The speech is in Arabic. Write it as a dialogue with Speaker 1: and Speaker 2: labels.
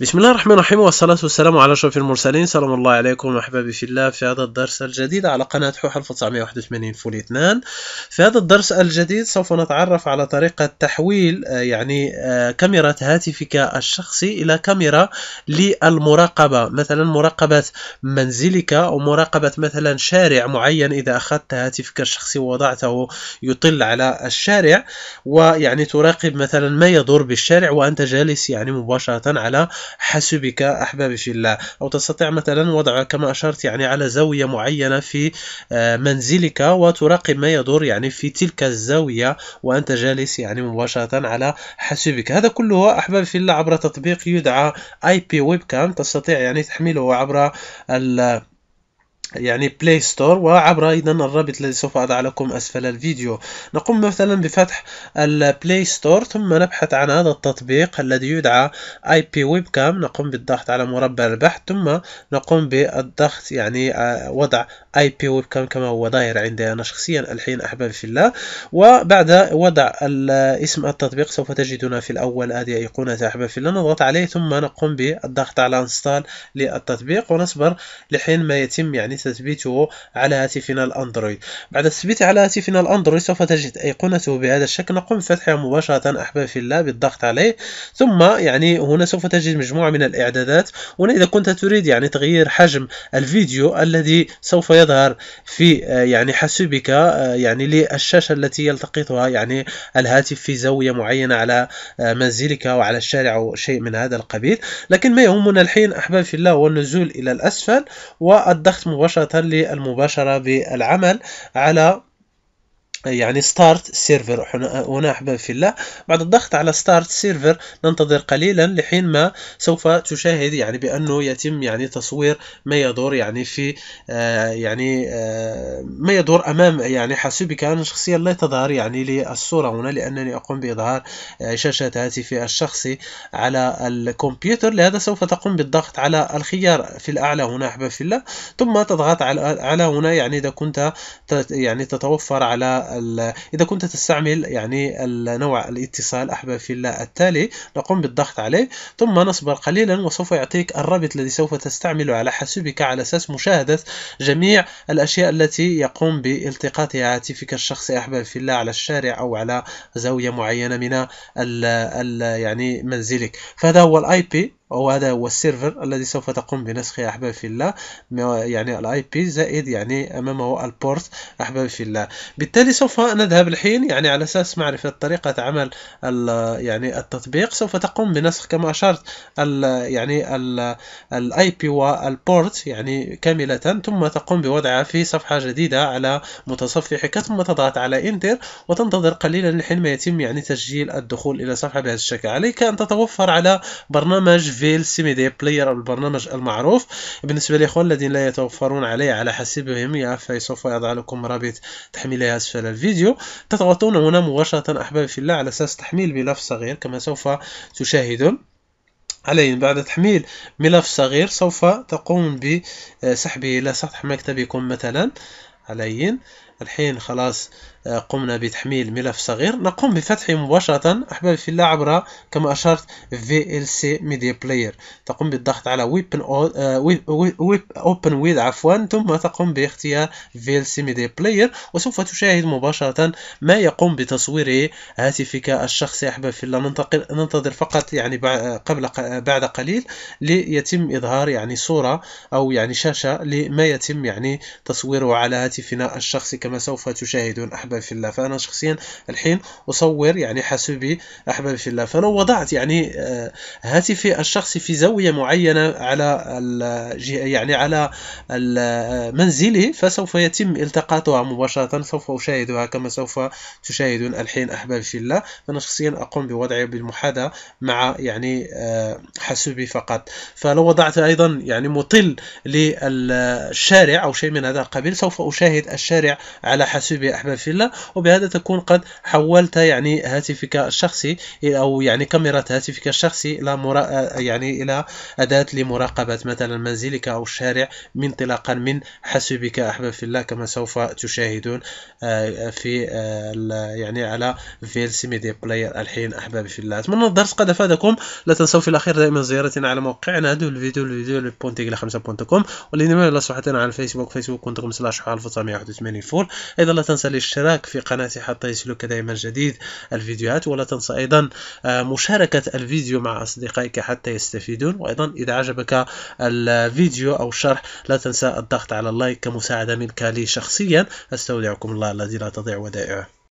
Speaker 1: بسم الله الرحمن الرحيم والصلاة والسلام على أشرف المرسلين سلام الله عليكم أحبابي في الله في هذا الدرس الجديد على قناة حوح 1981 فول 2 في هذا الدرس الجديد سوف نتعرف على طريقة تحويل يعني كاميرا هاتفك الشخصي إلى كاميرا للمراقبة مثلا مراقبة منزلك أو مراقبة مثلا شارع معين إذا أخذت هاتفك الشخصي ووضعته يطل على الشارع ويعني تراقب مثلا ما يدور بالشارع وأنت جالس يعني مباشرة على حسبك أحبابي في الله أو تستطيع مثلا وضع كما أشرت يعني على زاوية معينة في آه، منزلك وتراقب ما يدور يعني في تلك الزاوية وأنت جالس يعني مباشرة على حسبك هذا كله أحبابي في الله عبر تطبيق يدعى اي بي ويب كام تستطيع يعني تحميله عبر ال يعني بلاي ستور وعبر ايضا الرابط الذي سوف اضع لكم اسفل الفيديو نقوم مثلا بفتح البلاي ستور ثم نبحث عن هذا التطبيق الذي يدعى اي بي ويب كام نقوم بالضغط على مربع البحث ثم نقوم بالضغط يعني آه، وضع اي بي ويب كام كما هو ظاهر عندي انا شخصيا الحين احبابي في الله وبعد وضع اسم التطبيق سوف تجدون في الاول هذه ايقونه احبابي في الله نضغط عليه ثم نقوم بالضغط على انستال للتطبيق ونصبر لحين ما يتم يعني تثبيته على هاتفنا الأندرويد بعد التثبيت على هاتفنا الأندرويد سوف تجد أيقونته بهذا الشكل نقوم بفتحها مباشرة أحباب في الله بالضغط عليه ثم يعني هنا سوف تجد مجموعة من الإعدادات هنا إذا كنت تريد يعني تغيير حجم الفيديو الذي سوف يظهر في آه، يعني حاسوبك آه، يعني للشاشة التي يلتقطها يعني الهاتف في زاوية معينة على آه، منزلك وعلى الشارع أو شيء من هذا القبيل لكن ما يهمنا الحين أحباب في الله هو النزول إلى الأسفل والضغط مباشرة مباشرة للمباشرة بالعمل على يعني ستارت سيرفر هنا أحباب في الله بعد الضغط على ستارت سيرفر ننتظر قليلا لحين ما سوف تشاهد يعني بأنه يتم يعني تصوير ما يدور يعني في آه يعني آه ما يدور أمام يعني حاسوبك أنا شخصيا لا تظهر يعني لي الصورة هنا لأنني أقوم بإظهار آه، شاشة هاتفي الشخصي على الكمبيوتر لهذا سوف تقوم بالضغط على الخيار في الأعلى هنا أحباب في الله ثم تضغط على على هنا يعني إذا كنت يعني تتوفر على إذا كنت تستعمل يعني نوع الاتصال أحباب في الله التالي نقوم بالضغط عليه ثم نصبر قليلا وسوف يعطيك الرابط الذي سوف تستعمله على حاسوبك على أساس مشاهدة جميع الأشياء التي يقوم بالتقاطها هاتفك الشخصي أحباب في الله على الشارع أو على زاوية معينة من ال ال يعني منزلك فهذا هو الاي بي وهذا هو السيرفر الذي سوف تقوم بنسخه أحباب في الله يعني الاي بي زائد يعني امامه البورت أحباب في الله بالتالي سوف نذهب الحين يعني على اساس معرفه طريقه عمل يعني التطبيق سوف تقوم بنسخ كما اشرت يعني الاي بي والبورت يعني كامله ثم تقوم بوضعها في صفحه جديده على متصفحك ثم تضغط على انتر وتنتظر قليلا ما يتم يعني تسجيل الدخول الى صفحه بهذا الشكل عليك ان تتوفر على برنامج فيل دي بلاير البرنامج المعروف بالنسبة لإخوان الذين لا يتوفرون عليه على حسبهم فسوف يضع لكم رابط تحميله أسفل الفيديو تضغطون هنا مباشرة أحبابي في الله على أساس تحميل ملف صغير كما سوف تشاهدون عليه بعد تحميل ملف صغير سوف تقوم بسحبه إلى سطح مكتبكم مثلا عليين الحين خلاص آه، قمنا بتحميل ملف صغير نقوم بفتحه مباشرة أحبابي في الله عبر كما أشرت VLC Media Player تقوم بالضغط على آه، Open With عفوا ثم تقوم باختيار VLC Media Player وسوف تشاهد مباشرة ما يقوم بتصويره هاتفك الشخصي أحبابي في الله ننتقل ننتظر فقط يعني قبل بعد قليل ليتم إظهار يعني صورة أو يعني شاشة لما يتم يعني تصويره على هاتفنا الشخصي كما سوف تشاهدون أحباب في الله فأنا شخصيا الحين أصور يعني حاسوبي أحباب في الله فلو وضعت يعني آه، هاتفي الشخصي في زاوية معينة على يعني على آه، منزلي فسوف يتم التقاطها مباشرة سوف أشاهدها كما سوف تشاهدون الحين أحباب في الله فأنا شخصيا أقوم بوضع بالمحاذاة مع يعني آه، حاسوبي فقط فلو وضعت أيضا يعني مطل للشارع أو شيء من هذا القبيل سوف أشاهد الشارع على حاسوب أحباب في الله وبهذا تكون قد حولت يعني هاتفك الشخصي أو يعني كاميرا هاتفك الشخصي إلى مرا... يعني إلى أداة لمراقبة مثلا منزلك أو الشارع من انطلاقا من حاسوبك أحباب في الله كما سوف تشاهدون آه، في آه، يعني على فيلسي ميديا بلاير الحين أحبابي في الله أتمنى الدرس قد أفادكم لا تنسوا في الأخير دائما زيارتنا على موقعنا هذا الفيديو الفيديو بونتيغلا 5.com واللي والإنماء على صفحتنا على الفيسبوك فيسبوك.com سلاش 1981 فول ايضا لا تنسى الاشتراك في قناتي حتى يصلك دائما جديد الفيديوهات ولا تنسى ايضا آه، مشاركة الفيديو مع اصدقائك حتى يستفيدون وايضا اذا عجبك الفيديو او الشرح لا تنسى الضغط على اللايك كمساعدة منك لي شخصيا استودعكم الله الذي لا تضيع ودائعه